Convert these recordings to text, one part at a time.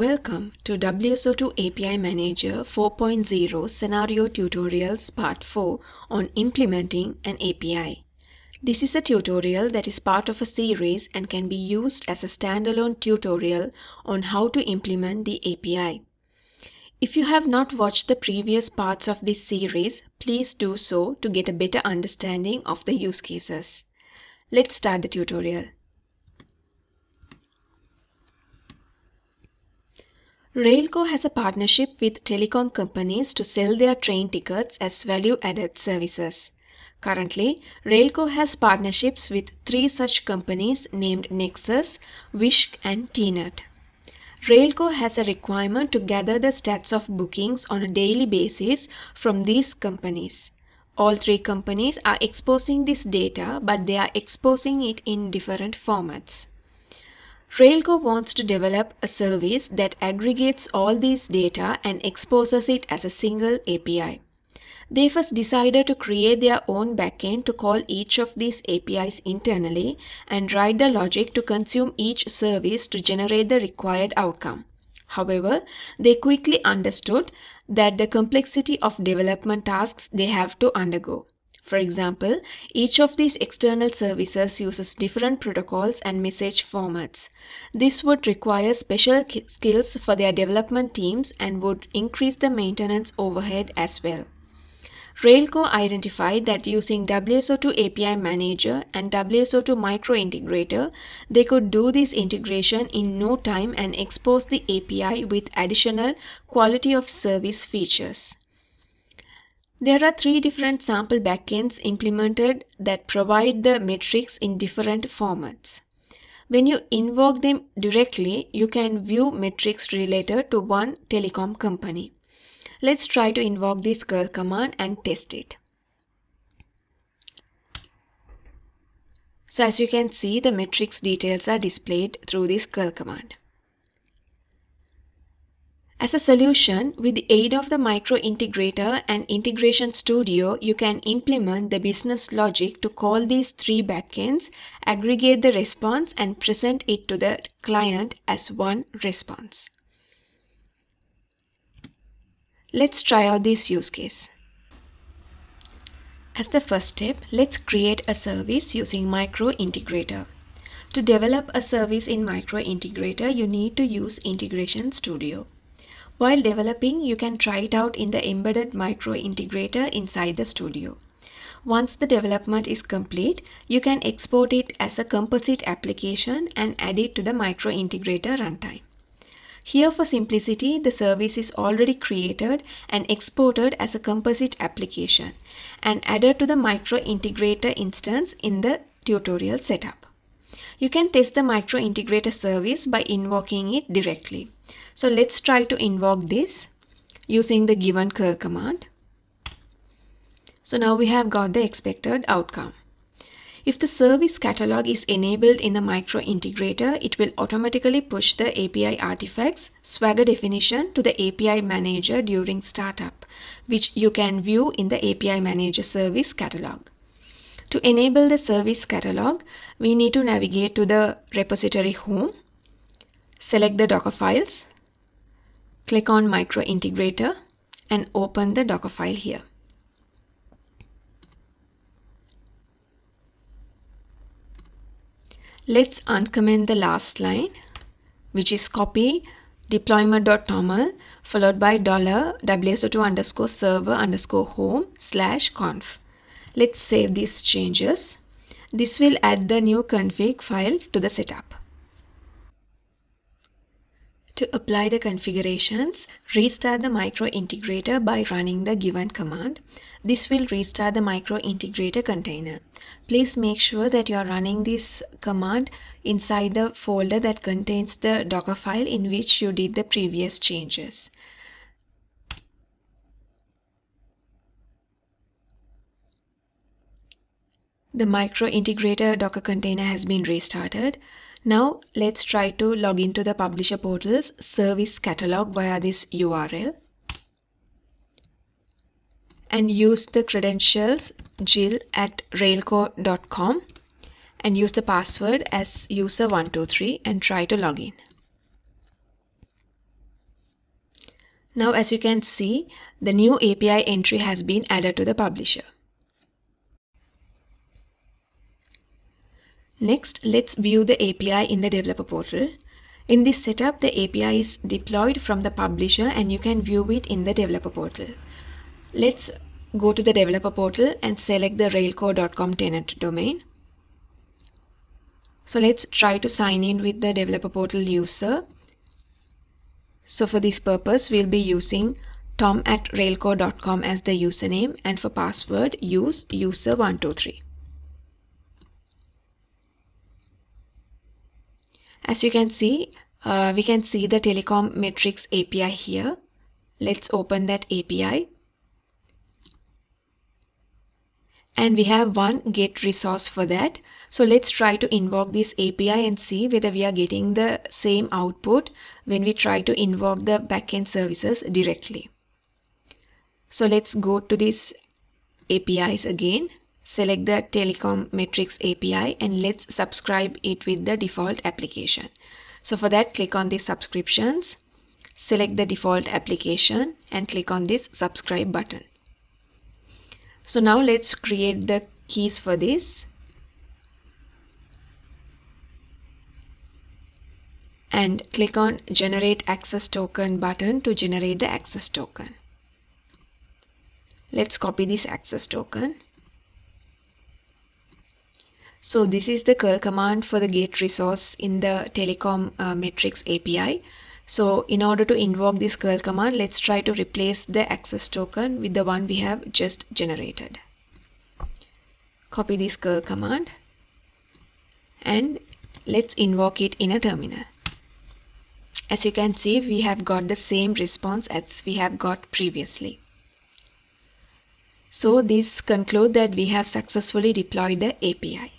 Welcome to WSO2 API Manager 4.0 Scenario Tutorials Part 4 on Implementing an API. This is a tutorial that is part of a series and can be used as a standalone tutorial on how to implement the API. If you have not watched the previous parts of this series, please do so to get a better understanding of the use cases. Let's start the tutorial. Railco has a partnership with telecom companies to sell their train tickets as value-added services. Currently, Railco has partnerships with three such companies named Nexus, Wish and TNet. Railco has a requirement to gather the stats of bookings on a daily basis from these companies. All three companies are exposing this data but they are exposing it in different formats. Railco wants to develop a service that aggregates all these data and exposes it as a single API. They first decided to create their own backend to call each of these APIs internally and write the logic to consume each service to generate the required outcome. However, they quickly understood that the complexity of development tasks they have to undergo. For example, each of these external services uses different protocols and message formats. This would require special skills for their development teams and would increase the maintenance overhead as well. Railco identified that using WSO2 API Manager and WSO2 Micro Integrator, they could do this integration in no time and expose the API with additional quality of service features. There are three different sample backends implemented that provide the metrics in different formats. When you invoke them directly, you can view metrics related to one telecom company. Let's try to invoke this curl command and test it. So as you can see, the metrics details are displayed through this curl command. As a solution, with the aid of the Micro Integrator and integration studio, you can implement the business logic to call these three backends, aggregate the response and present it to the client as one response. Let's try out this use case. As the first step, let's create a service using Micro Integrator. To develop a service in Micro Integrator, you need to use Integration Studio. While developing, you can try it out in the embedded micro integrator inside the studio. Once the development is complete, you can export it as a composite application and add it to the micro integrator runtime. Here for simplicity, the service is already created and exported as a composite application and added to the micro integrator instance in the tutorial setup. You can test the micro integrator service by invoking it directly. So let's try to invoke this using the given curl command. So now we have got the expected outcome. If the service catalog is enabled in the micro integrator, it will automatically push the API artifacts swagger definition to the API manager during startup, which you can view in the API manager service catalog. To enable the service catalog, we need to navigate to the repository home, select the Docker files, click on Micro Integrator and open the Docker file here. Let's uncomment the last line, which is copy deployment.toml followed by dollar wso2 underscore server underscore home slash conf. Let's save these changes. This will add the new config file to the setup. To apply the configurations, restart the micro integrator by running the given command. This will restart the micro integrator container. Please make sure that you are running this command inside the folder that contains the Docker file in which you did the previous changes. The micro integrator Docker container has been restarted. Now let's try to log into the publisher portal's service catalog via this URL and use the credentials jill at railcore.com and use the password as user123 and try to log in. Now as you can see, the new API entry has been added to the publisher. Next, let's view the API in the developer portal. In this setup, the API is deployed from the publisher and you can view it in the developer portal. Let's go to the developer portal and select the railcore.com tenant domain. So let's try to sign in with the developer portal user. So for this purpose, we'll be using tom at railcore.com as the username and for password use user123. As you can see, uh, we can see the telecom matrix API here. Let's open that API. And we have one get resource for that. So let's try to invoke this API and see whether we are getting the same output when we try to invoke the backend services directly. So let's go to these APIs again Select the Telecom Metrics API and let's subscribe it with the default application. So for that, click on the subscriptions, select the default application and click on this subscribe button. So now let's create the keys for this. And click on generate access token button to generate the access token. Let's copy this access token. So this is the curl command for the get resource in the telecom uh, metrics API. So in order to invoke this curl command, let's try to replace the access token with the one we have just generated. Copy this curl command and let's invoke it in a terminal. As you can see, we have got the same response as we have got previously. So this conclude that we have successfully deployed the API.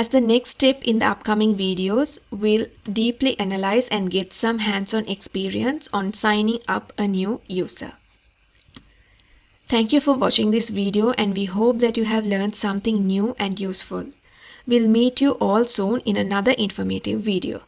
As the next step in the upcoming videos, we'll deeply analyze and get some hands-on experience on signing up a new user. Thank you for watching this video and we hope that you have learned something new and useful. We'll meet you all soon in another informative video.